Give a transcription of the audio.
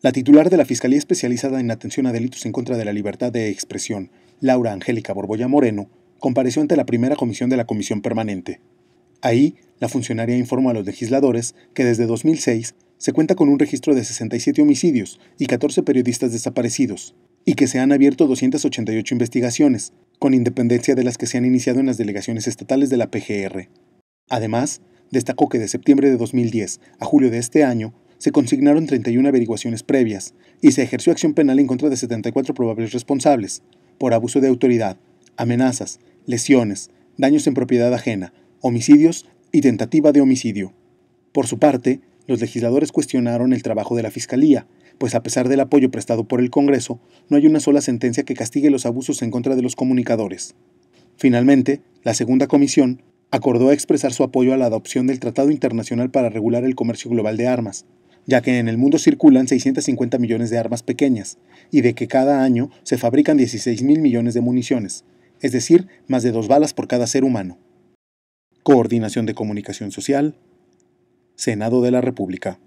La titular de la Fiscalía Especializada en Atención a Delitos en contra de la Libertad de Expresión, Laura Angélica Borboya Moreno, compareció ante la primera comisión de la Comisión Permanente. Ahí, la funcionaria informó a los legisladores que desde 2006 se cuenta con un registro de 67 homicidios y 14 periodistas desaparecidos, y que se han abierto 288 investigaciones, con independencia de las que se han iniciado en las delegaciones estatales de la PGR. Además, destacó que de septiembre de 2010 a julio de este año se consignaron 31 averiguaciones previas y se ejerció acción penal en contra de 74 probables responsables por abuso de autoridad, amenazas, lesiones, daños en propiedad ajena, homicidios y tentativa de homicidio. Por su parte, los legisladores cuestionaron el trabajo de la Fiscalía, pues a pesar del apoyo prestado por el Congreso, no hay una sola sentencia que castigue los abusos en contra de los comunicadores. Finalmente, la segunda comisión acordó expresar su apoyo a la adopción del Tratado Internacional para regular el comercio global de armas, ya que en el mundo circulan 650 millones de armas pequeñas y de que cada año se fabrican 16 mil millones de municiones, es decir, más de dos balas por cada ser humano. Coordinación de Comunicación Social, Senado de la República.